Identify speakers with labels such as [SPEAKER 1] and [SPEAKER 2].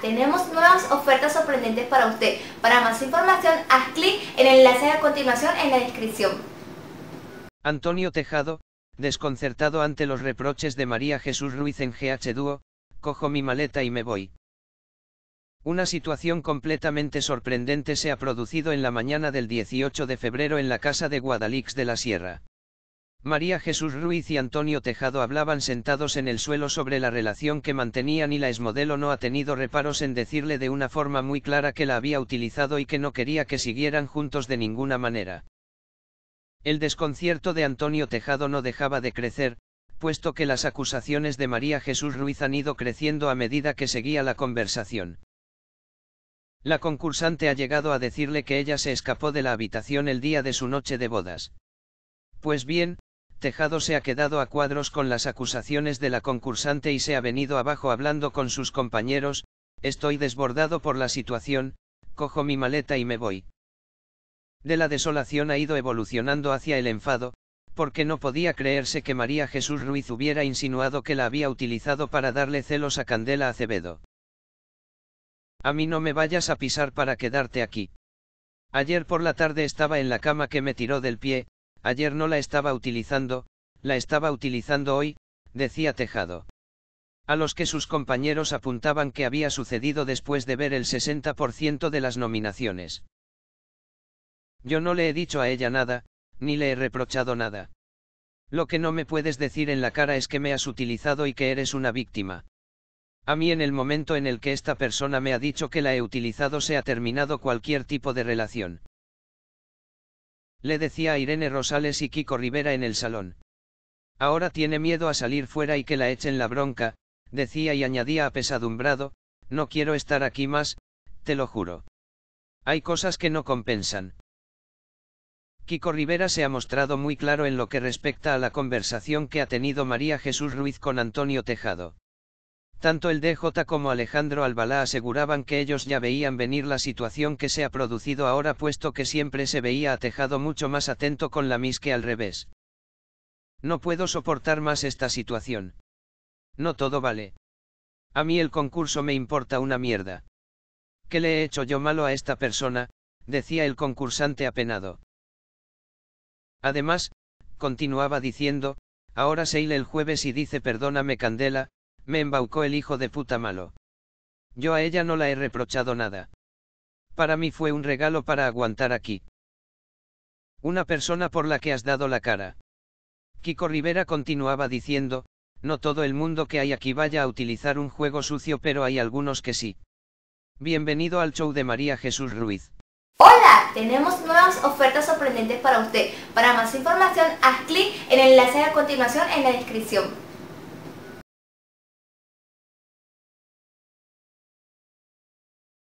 [SPEAKER 1] tenemos nuevas ofertas sorprendentes para usted. Para más información, haz clic en el enlace a continuación en la descripción. Antonio Tejado, desconcertado ante los reproches de María Jesús Ruiz en GH Duo, cojo mi maleta y me voy. Una situación completamente sorprendente se ha producido en la mañana del 18 de febrero en la casa de Guadalix de la Sierra. María Jesús Ruiz y Antonio Tejado hablaban sentados en el suelo sobre la relación que mantenían y la exmodelo no ha tenido reparos en decirle de una forma muy clara que la había utilizado y que no quería que siguieran juntos de ninguna manera. El desconcierto de Antonio Tejado no dejaba de crecer, puesto que las acusaciones de María Jesús Ruiz han ido creciendo a medida que seguía la conversación. La concursante ha llegado a decirle que ella se escapó de la habitación el día de su noche de bodas. Pues bien, Tejado se ha quedado a cuadros con las acusaciones de la concursante y se ha venido abajo hablando con sus compañeros, estoy desbordado por la situación, cojo mi maleta y me voy. De la desolación ha ido evolucionando hacia el enfado, porque no podía creerse que María Jesús Ruiz hubiera insinuado que la había utilizado para darle celos a Candela Acevedo. A mí no me vayas a pisar para quedarte aquí. Ayer por la tarde estaba en la cama que me tiró del pie, Ayer no la estaba utilizando, la estaba utilizando hoy, decía Tejado. A los que sus compañeros apuntaban que había sucedido después de ver el 60% de las nominaciones. Yo no le he dicho a ella nada, ni le he reprochado nada. Lo que no me puedes decir en la cara es que me has utilizado y que eres una víctima. A mí en el momento en el que esta persona me ha dicho que la he utilizado se ha terminado cualquier tipo de relación le decía Irene Rosales y Kiko Rivera en el salón. Ahora tiene miedo a salir fuera y que la echen la bronca, decía y añadía apesadumbrado, no quiero estar aquí más, te lo juro. Hay cosas que no compensan. Kiko Rivera se ha mostrado muy claro en lo que respecta a la conversación que ha tenido María Jesús Ruiz con Antonio Tejado. Tanto el DJ como Alejandro Albalá aseguraban que ellos ya veían venir la situación que se ha producido ahora puesto que siempre se veía tejado mucho más atento con la mis que al revés. No puedo soportar más esta situación. No todo vale. A mí el concurso me importa una mierda. ¿Qué le he hecho yo malo a esta persona? decía el concursante apenado. Además, continuaba diciendo, ahora se ile el jueves y dice perdóname Candela, me embaucó el hijo de puta malo. Yo a ella no la he reprochado nada. Para mí fue un regalo para aguantar aquí. Una persona por la que has dado la cara. Kiko Rivera continuaba diciendo, no todo el mundo que hay aquí vaya a utilizar un juego sucio pero hay algunos que sí. Bienvenido al show de María Jesús Ruiz. Hola, tenemos nuevas ofertas sorprendentes para usted. Para más información, haz clic en el enlace a continuación en la descripción.